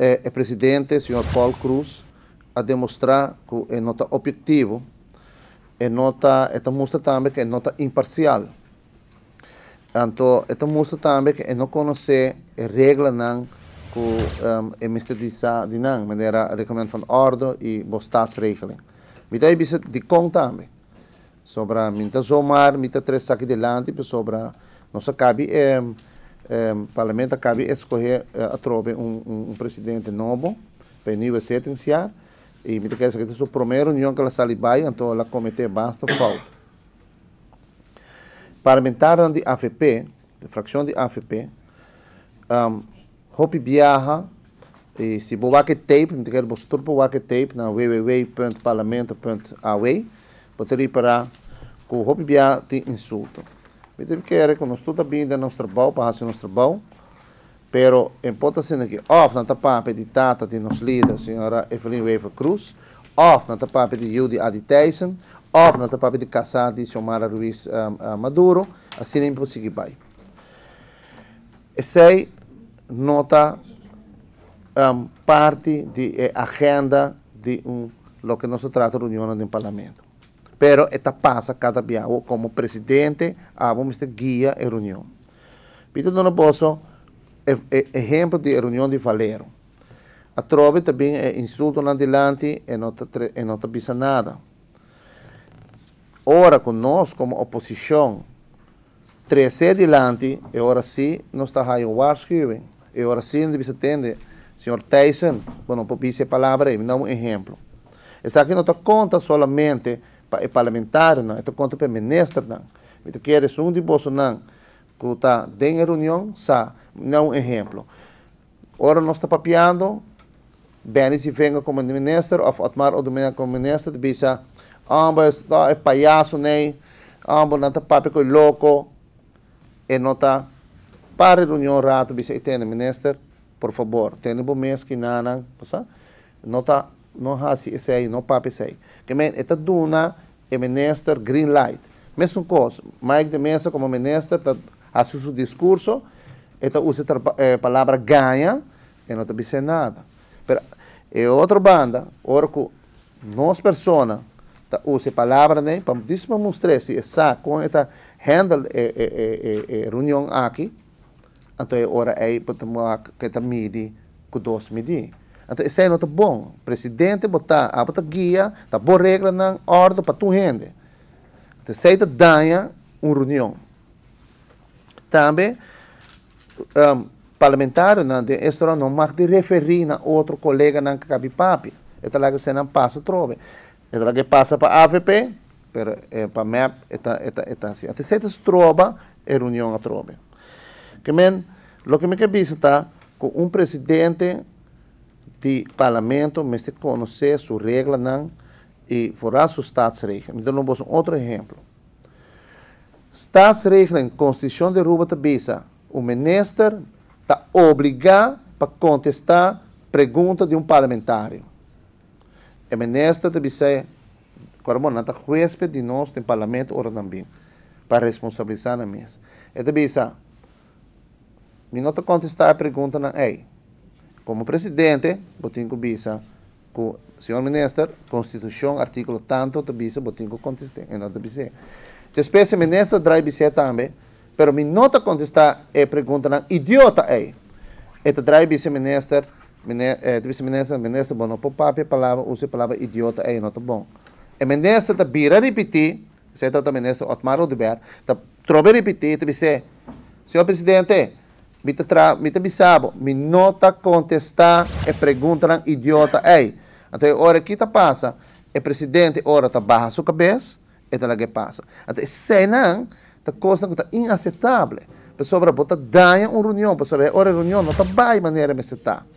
é, o é presidente, o senhor Paulo Cruz, a demonstrar que é nota objetivo, é nota, é mostra também que é nota imparcial. Então, é mostra também que é não conhece a regra não que um, é mestadiza de não, maneira recomendo ordem e bostas regra. Me dá isso de conta também. Sobre a minha zomar, minha três aqui delante, sobre nossa cabe é, eh, parlamento cabe escolher eh, a trove um, um, um presidente novo, para nível sentenciar, e me quer dizer que é a primeira união que ela salibai, então ela cometeu basta falta. parlamentar de AFP, de fração de AFP, um, ehm, Hopi Biaha, e se Bowake Tape, me quer mostrar Bowake Tape na www.parlamento.awe, poderia parar com o Hopi Biaha de insulto. Vedem que era quando estou bem da nosso trabalho, para fazer nosso trabalho, pero importa-se que off na tapa peditata de nos líder, senhora Evelyn Weaver Cruz, off na tapa de Judy Adi Tyson, off na tapa de Cassar de Xiomara Ruiz uh, uh, Maduro, assim nem prosseguir vai. sei nota um, parte de eh, agenda de um, lo que nós tratamos reunião do parlamento pero esta pasa cada día como presidente a vamos guia a reunião Peter Dona Bosso exemplo de reunião de Valero a trove também é eh, insulto lá delante e não e não pisa nada ora conosco como oposição trazer delante e ora sim não está aí o arquivo e ora sim deve se atender senhor Tyson quando pisa a palavra e dá um exemplo essa aqui não está conta solamente parlamentar na ito para ministro, não, na que queres um de não, que está em reunião sa não exemplo ora nós está papiando bem se venga como minister of atmar ou domina como minister bisa ambos está é palhaço né ambos não está papi com louco e não está para reunião rato bisa e tem ministro, por favor tem um mês que não passa não está no hasi esse aí, no papi esse aí. Que men, esta duna é minister green light. Mesmo coisa, Mike de Mesa como menester, está a seu discurso, esta usa a eh, palavra ganha, e não está dizendo nada. Pero, e eh, outra banda, orco, nós pessoas tá, usa a palavra, né, para mostrar se está com esta handle, e e eh, eh reunião aqui, então, ora aí, para que esta midi, com dois midi então, isso aí não está bom. O presidente botar a botar guia, tá boa regra na ordem para tu rende. Então, isso aí danha uma reunião. Também, um, parlamentar, não, de estra não, mas de referir na outro colega na cabipapi. Esta lá que você não passa trove. Esta lá que passa para AVP, para é eh, para MEP, esta, é esta assim. Então, isso aí trova, é reunião a trove. Que men, lo que me quer está com um presidente de parlamento, mas de conhecer sua regra não, e fora sua statsregel. Então, vamos vou outro exemplo. Statsregel, Constituição de Ruba Tabisa, o ministro está obrigado para contestar a pergunta de um parlamentário. O ministro deve ser, agora, não está juiz de nós, tem parlamento, ora também, para responsabilizar na mesa. Ele deve dizer, não está contestar a pergunta, não é como presidente, botinco bisa com senhor ministro, constituição, artigo tanto, bisa botinco contestar, e não da bisa. Já espécie ministro trai bisa também, pero me nota contestar é pergunta na idiota é. E trai bisa ministro, vice ministro, ministro bom, não papi palavra, use palavra idiota é, não tá bom. E ministro tá bira repetir, se trata ministro Otmar Odber, tá trobe repetir, tá bisa, senhor presidente, Mita bisabo, me nota contestar e perguntam idiota, ei, até hora que tá passa, o presidente ora tá barra sua cabeça, e tá lá que passa. Até se não, tá coisa que tá inaceitável. Pessoa para botar danha uma reunião, pessoa hora reunião não tá bem maneira me aceitar.